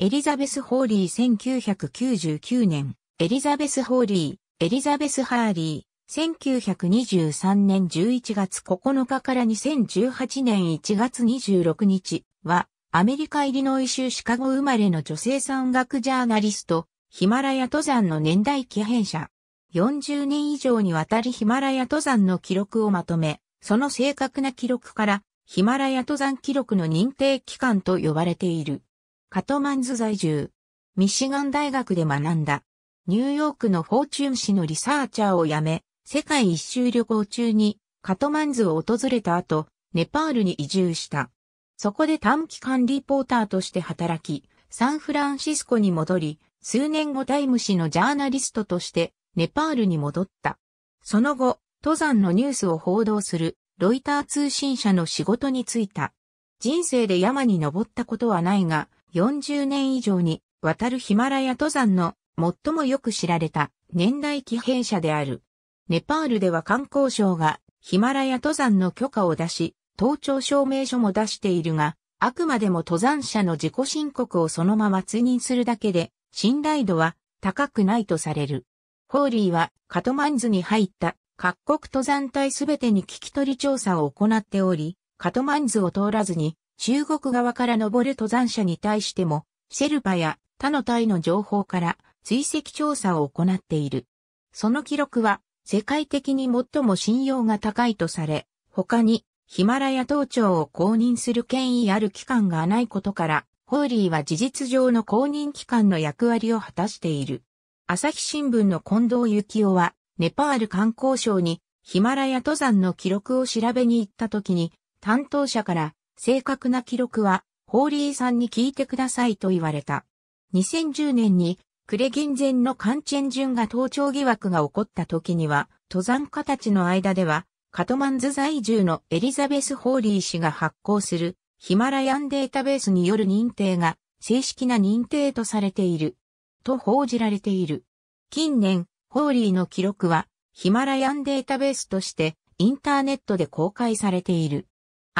エリザベス・ホーリー1999年、エリザベス・ホーリー、エリザベス・ハーリー、1923年11月9日から2018年1月26日は、アメリカイリノイ州シカゴ生まれの女性山岳ジャーナリスト、ヒマラヤ登山の年代記編者。40年以上にわたりヒマラヤ登山の記録をまとめ、その正確な記録から、ヒマラヤ登山記録の認定機関と呼ばれている。カトマンズ在住。ミシガン大学で学んだ。ニューヨークのフォーチュン誌のリサーチャーを辞め、世界一周旅行中にカトマンズを訪れた後、ネパールに移住した。そこで短期間リポーターとして働き、サンフランシスコに戻り、数年後タイム誌のジャーナリストとしてネパールに戻った。その後、登山のニュースを報道するロイター通信社の仕事に就いた。人生で山に登ったことはないが、40年以上に渡るヒマラヤ登山の最もよく知られた年代騎兵者である。ネパールでは観光省がヒマラヤ登山の許可を出し、登頂証明書も出しているが、あくまでも登山者の自己申告をそのまま通認するだけで、信頼度は高くないとされる。ホーリーはカトマンズに入った各国登山隊すべてに聞き取り調査を行っており、カトマンズを通らずに中国側から登る登山者に対しても、シェルパや他の隊の情報から追跡調査を行っている。その記録は世界的に最も信用が高いとされ、他にヒマラヤ登頂を公認する権威ある機関がないことから、ホーリーは事実上の公認機関の役割を果たしている。朝日新聞の近藤幸雄は、ネパール観光省にヒマラヤ登山の記録を調べに行った時に、担当者から正確な記録は、ホーリーさんに聞いてくださいと言われた。2010年に、クレギン前のカンチェンジュンが盗聴疑惑が起こった時には、登山家たちの間では、カトマンズ在住のエリザベス・ホーリー氏が発行するヒマラヤンデータベースによる認定が正式な認定とされている。と報じられている。近年、ホーリーの記録はヒマラヤンデータベースとしてインターネットで公開されている。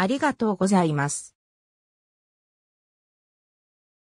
ありがとうございます。